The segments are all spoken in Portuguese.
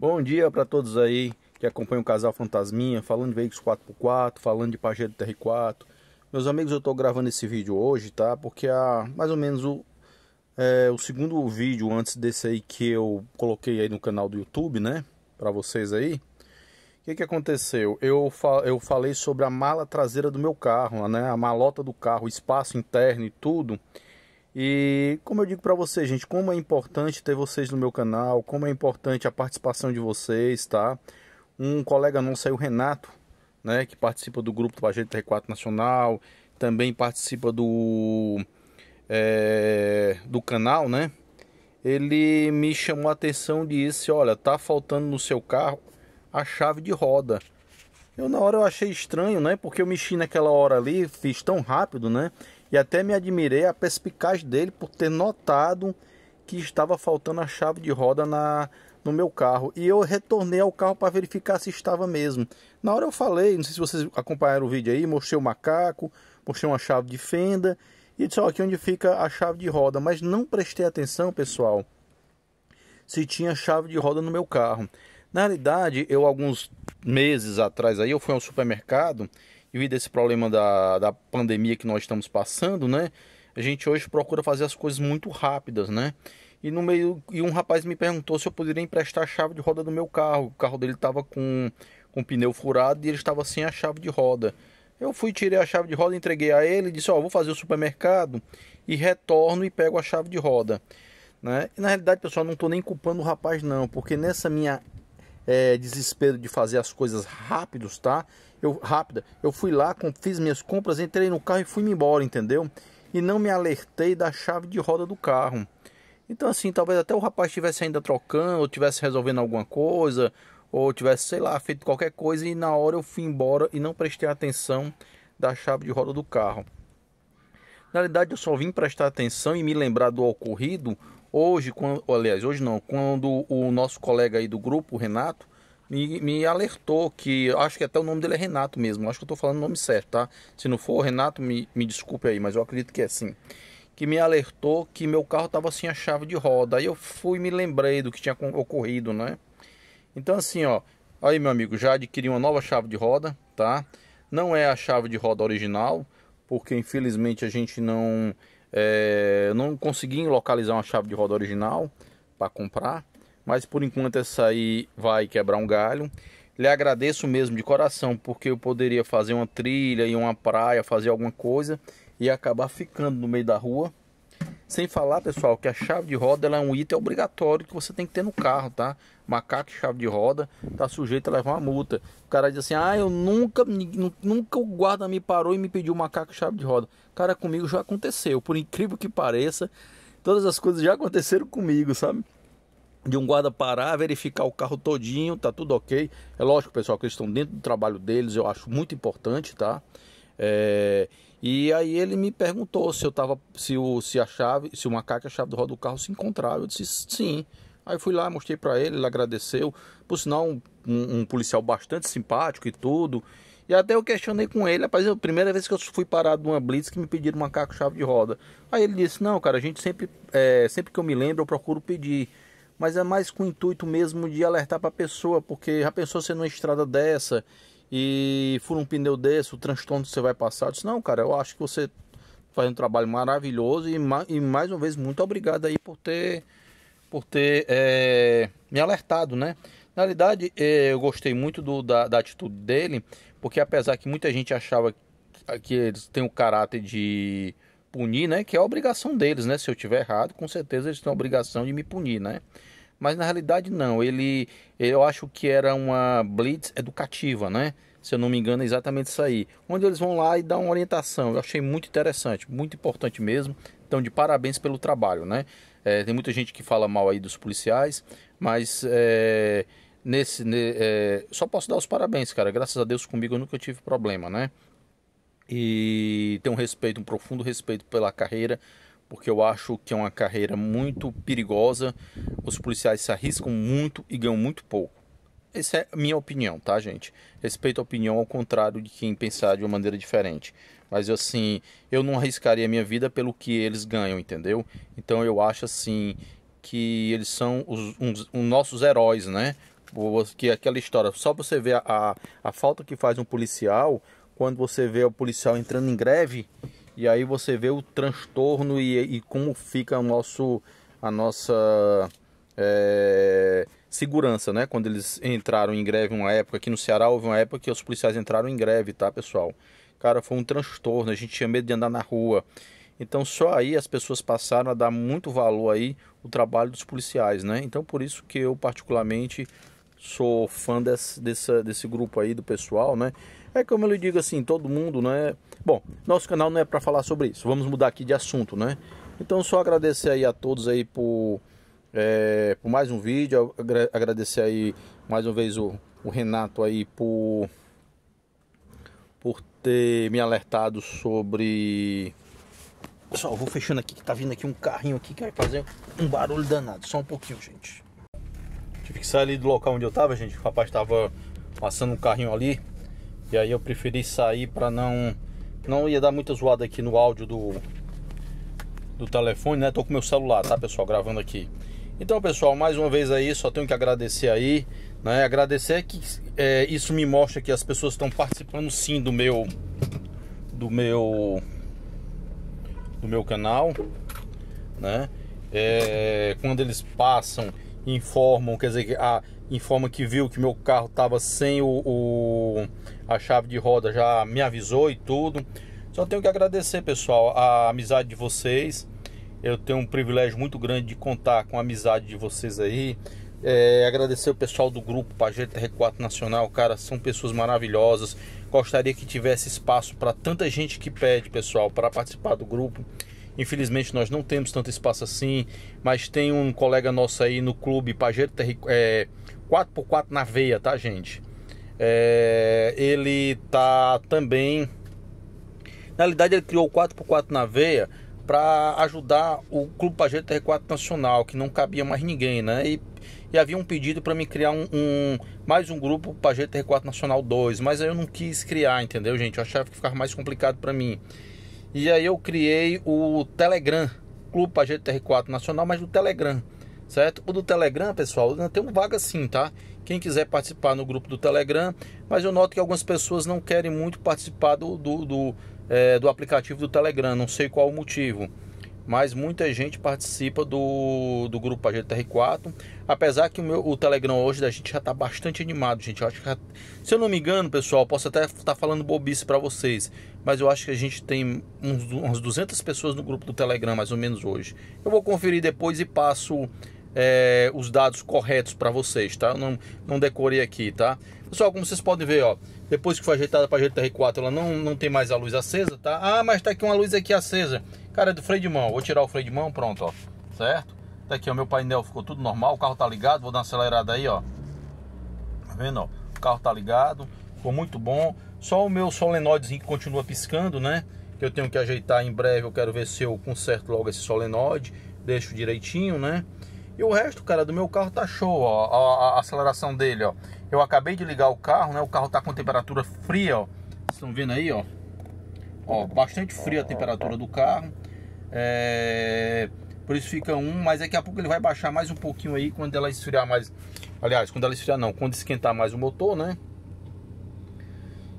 Bom dia para todos aí que acompanham o Casal Fantasminha, falando de veículos 4x4, falando de Pajero TR4. Meus amigos, eu estou gravando esse vídeo hoje, tá? Porque há mais ou menos o, é, o segundo vídeo antes desse aí que eu coloquei aí no canal do YouTube, né? Para vocês aí. O que, que aconteceu? Eu, fa eu falei sobre a mala traseira do meu carro, né? A malota do carro, o espaço interno e tudo. E como eu digo para vocês, gente, como é importante ter vocês no meu canal, como é importante a participação de vocês, tá? Um colega nosso aí, o Renato, né, que participa do grupo do Pajete R4 Nacional, também participa do, é, do canal, né? Ele me chamou a atenção e disse, olha, tá faltando no seu carro a chave de roda. Eu na hora eu achei estranho, né? Porque eu mexi naquela hora ali, fiz tão rápido, né? e até me admirei a perspicaz dele por ter notado que estava faltando a chave de roda na, no meu carro. E eu retornei ao carro para verificar se estava mesmo. Na hora eu falei, não sei se vocês acompanharam o vídeo aí, mostrei o macaco, mostrei uma chave de fenda e disse: ó, aqui é onde fica a chave de roda. Mas não prestei atenção, pessoal, se tinha chave de roda no meu carro. Na realidade, eu alguns meses atrás aí eu fui ao supermercado devido a esse problema da, da pandemia que nós estamos passando, né? A gente hoje procura fazer as coisas muito rápidas, né? E no meio e um rapaz me perguntou se eu poderia emprestar a chave de roda do meu carro. O carro dele estava com com o pneu furado e ele estava sem a chave de roda. Eu fui, tirei a chave de roda, entreguei a ele, disse: "Ó, oh, vou fazer o supermercado e retorno e pego a chave de roda". Né? E na realidade, pessoal, não estou nem culpando o rapaz não, porque nessa minha é, desespero de fazer as coisas rápidos, tá? Eu, rápida, eu fui lá, fiz minhas compras, entrei no carro e fui embora, entendeu? E não me alertei da chave de roda do carro. Então, assim, talvez até o rapaz estivesse ainda trocando, ou estivesse resolvendo alguma coisa, ou tivesse, sei lá, feito qualquer coisa e na hora eu fui embora e não prestei atenção da chave de roda do carro. Na realidade, eu só vim prestar atenção e me lembrar do ocorrido Hoje, quando, aliás, hoje não, quando o nosso colega aí do grupo, Renato, me, me, alertou que acho que até o nome dele é Renato mesmo. Acho que eu estou falando o nome certo, tá? Se não for Renato, me, me desculpe aí, mas eu acredito que é assim. Que me alertou que meu carro estava sem a chave de roda. Aí eu fui me lembrei do que tinha ocorrido, né? Então assim, ó, aí meu amigo, já adquiri uma nova chave de roda, tá? Não é a chave de roda original, porque infelizmente a gente não é, não consegui localizar uma chave de roda original para comprar, mas por enquanto essa aí vai quebrar um galho. Lhe agradeço mesmo de coração, porque eu poderia fazer uma trilha e uma praia, fazer alguma coisa e acabar ficando no meio da rua sem falar, pessoal, que a chave de roda é um item obrigatório que você tem que ter no carro, tá? Macaco chave de roda tá sujeito a levar uma multa. O cara diz assim: "Ah, eu nunca nunca o guarda me parou e me pediu macaco chave de roda". Cara, comigo já aconteceu, por incrível que pareça, todas as coisas já aconteceram comigo, sabe? de um guarda parar, verificar o carro todinho, tá tudo ok. É lógico, pessoal, que eles estão dentro do trabalho deles, eu acho muito importante, tá? É, e aí ele me perguntou se eu tava, se, o, se a chave, se o macaco a chave do roda do carro se encontrava Eu disse sim. Aí fui lá, mostrei para ele, ele agradeceu. Por sinal, um, um, um, policial bastante simpático e tudo. E até eu questionei com ele, rapaz, é a primeira vez que eu fui parado numa blitz que me pediram macaco chave de roda. Aí ele disse, não, cara, a gente sempre, é, sempre que eu me lembro, eu procuro pedir. Mas é mais com o intuito mesmo de alertar para a pessoa, porque já pensou ser numa estrada dessa e fura um pneu desse, o transtorno que você vai passar. Eu disse, não, cara, eu acho que você faz um trabalho maravilhoso e, e mais uma vez, muito obrigado aí por ter, por ter é, me alertado, né? Na realidade, é, eu gostei muito do, da, da, atitude dele, porque apesar que muita gente achava que, que eles têm o caráter de punir, né? Que é a obrigação deles, né? Se eu tiver errado, com certeza eles têm a obrigação de me punir, né? mas na realidade não. Ele, eu acho que era uma blitz educativa, né? Se eu não me engano, é exatamente isso aí. Onde eles vão lá e dão uma orientação. Eu achei muito interessante, muito importante mesmo. Então, de parabéns pelo trabalho, né? É, tem muita gente que fala mal aí dos policiais, mas é, nesse, ne, é, só posso dar os parabéns, cara. Graças a Deus comigo eu nunca tive problema, né? E tem um respeito, um profundo respeito pela carreira, porque eu acho que é uma carreira muito perigosa. Os policiais se arriscam muito e ganham muito pouco. Essa é a minha opinião, tá, gente? Respeito a opinião ao contrário de quem pensar de uma maneira diferente. Mas assim, eu não arriscaria a minha vida pelo que eles ganham, entendeu? Então eu acho assim que eles são os, uns, os nossos heróis, né? Que é aquela história, só você ver a, a, a falta que faz um policial, quando você vê o policial entrando em greve, e aí você vê o transtorno e, e como fica o nosso, a nossa é, segurança, né? Quando eles entraram em greve uma época, aqui no Ceará houve uma época que os policiais entraram em greve, tá, pessoal? Cara, foi um transtorno, a gente tinha medo de andar na rua. Então só aí as pessoas passaram a dar muito valor aí o trabalho dos policiais, né? Então por isso que eu particularmente sou fã desse, desse, desse grupo aí do pessoal, né? É como eu lhe digo assim, todo mundo, né? Bom, nosso canal não é para falar sobre isso. Vamos mudar aqui de assunto, né? Então só agradecer aí a todos aí por, é, por mais um vídeo, agradecer aí mais uma vez o, o Renato aí por por ter me alertado sobre Pessoal, vou fechando aqui que tá vindo aqui um carrinho aqui que vai fazer um barulho danado. Só um pouquinho, gente. Tive que sair ali do local onde eu tava, gente. O rapaz tava passando um carrinho ali. E aí eu preferi sair para não não ia dar muita zoada aqui no áudio do do telefone, né? Tô com meu celular, tá, pessoal, gravando aqui. Então, pessoal, mais uma vez aí, só tenho que agradecer aí, né? Agradecer que é, isso me mostra que as pessoas estão participando sim do meu do meu do meu canal, né? É, quando eles passam, informam, quer dizer, a, ah, informa que viu que meu carro estava sem o, o, a chave de roda, já me avisou e tudo. Só tenho que agradecer, pessoal, a amizade de vocês. Eu tenho um privilégio muito grande de contar com a amizade de vocês aí. É, agradecer o pessoal do grupo Pajeta R4 Nacional, cara, são pessoas maravilhosas. Gostaria que tivesse espaço para tanta gente que pede, pessoal, para participar do grupo. Infelizmente nós não temos tanto espaço assim, mas tem um colega nosso aí no clube Pajeta é, 4x4 na veia, tá, gente? É, ele tá também. Na realidade, ele criou o 4x4 na veia para ajudar o Clube Pajeiro TR4 Nacional, que não cabia mais ninguém, né? E, e havia um pedido para me criar um, um, mais um grupo Pajeiro TR4 Nacional 2, mas aí eu não quis criar, entendeu, gente? Eu achava que ficava mais complicado para mim. E aí eu criei o Telegram, Clube Pajeiro TR4 Nacional, mas no Telegram certo? O do Telegram, pessoal, tem um vaga sim, tá? Quem quiser participar no grupo do Telegram, mas eu noto que algumas pessoas não querem muito participar do, do, do, é, do aplicativo do Telegram, não sei qual o motivo. Mas muita gente participa do, do grupo r 4 Apesar que o, meu, o Telegram hoje da gente já está bastante animado, gente. Eu acho que já, se eu não me engano, pessoal, posso até estar tá falando bobice para vocês. Mas eu acho que a gente tem uns, umas 200 pessoas no grupo do Telegram, mais ou menos hoje. Eu vou conferir depois e passo é, os dados corretos para vocês, tá? Eu não, não decorei aqui, tá? Pessoal, como vocês podem ver, ó, depois que foi ajeitada para a GTR4, ela não, não tem mais a luz acesa, tá? Ah, mas tá aqui uma luz aqui acesa. Cara, é do freio de mão. Vou tirar o freio de mão, pronto, ó. Certo? Tá aqui, o meu painel ficou tudo normal, o carro tá ligado, vou dar uma acelerada aí, ó. Tá vendo, ó? O carro tá ligado, ficou muito bom. Só o meu solenoidezinho que continua piscando, né? Que eu tenho que ajeitar em breve, eu quero ver se eu conserto logo esse solenoide, deixo direitinho, né? E o resto, cara, do meu carro tá show, ó. A, a aceleração dele, ó. Eu acabei de ligar o carro, né? O carro tá com temperatura fria, ó. Vocês estão vendo aí, ó. Ó, bastante fria a temperatura do carro. É... Por isso fica um, mas daqui a pouco ele vai baixar mais um pouquinho aí quando ela esfriar mais. Aliás, quando ela esfriar não, quando esquentar mais o motor, né?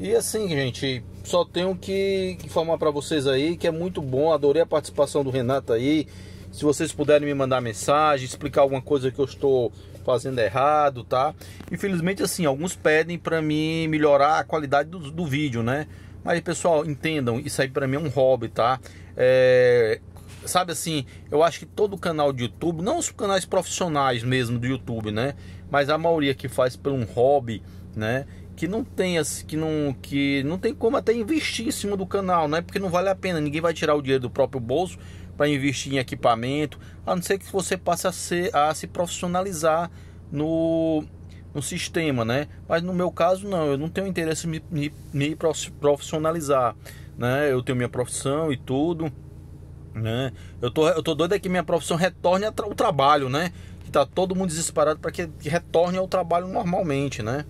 E assim, gente, só tenho que informar para vocês aí que é muito bom. Adorei a participação do Renato aí. Se vocês puderem me mandar mensagem, explicar alguma coisa que eu estou fazendo errado, tá? Infelizmente, assim, alguns pedem para mim melhorar a qualidade do, do, vídeo, né? Mas, pessoal, entendam, isso aí para mim é um hobby, tá? É, sabe assim, eu acho que todo canal de YouTube, não os canais profissionais mesmo do YouTube, né? Mas a maioria que faz por um hobby, né? Que não tem que não que não tem como até investir em cima do canal, né? Porque não vale a pena, ninguém vai tirar o dinheiro do próprio bolso para investir em equipamento, a não ser que você passe a, ser, a se profissionalizar no, no sistema, né? Mas no meu caso, não, eu não tenho interesse em me, me, me profissionalizar, né? Eu tenho minha profissão e tudo, né? Eu tô, eu tô doido é que minha profissão retorne ao tra trabalho, né? Que tá todo mundo desesperado para que retorne ao trabalho normalmente, né?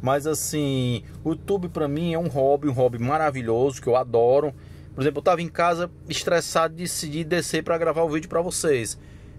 Mas assim, o YouTube para mim é um hobby, um hobby maravilhoso que eu adoro por exemplo, eu estava em casa estressado, decidi descer para gravar o vídeo para vocês.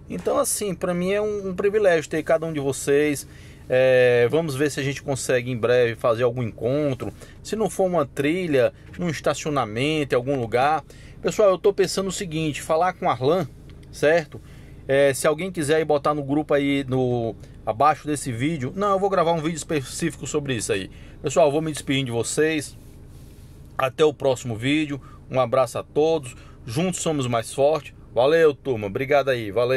Então, assim, para mim é um, um, privilégio ter cada um de vocês. É, vamos ver se a gente consegue em breve fazer algum encontro. Se não for uma trilha, num estacionamento, em algum lugar. Pessoal, eu estou pensando o seguinte: falar com Arlan, certo? É, se alguém quiser aí botar no grupo aí no abaixo desse vídeo, não, eu vou gravar um vídeo específico sobre isso aí. Pessoal, vou me despedindo de vocês. Até o próximo vídeo. Um abraço a todos. Juntos somos mais fortes. Valeu, turma. Obrigado aí. Valeu.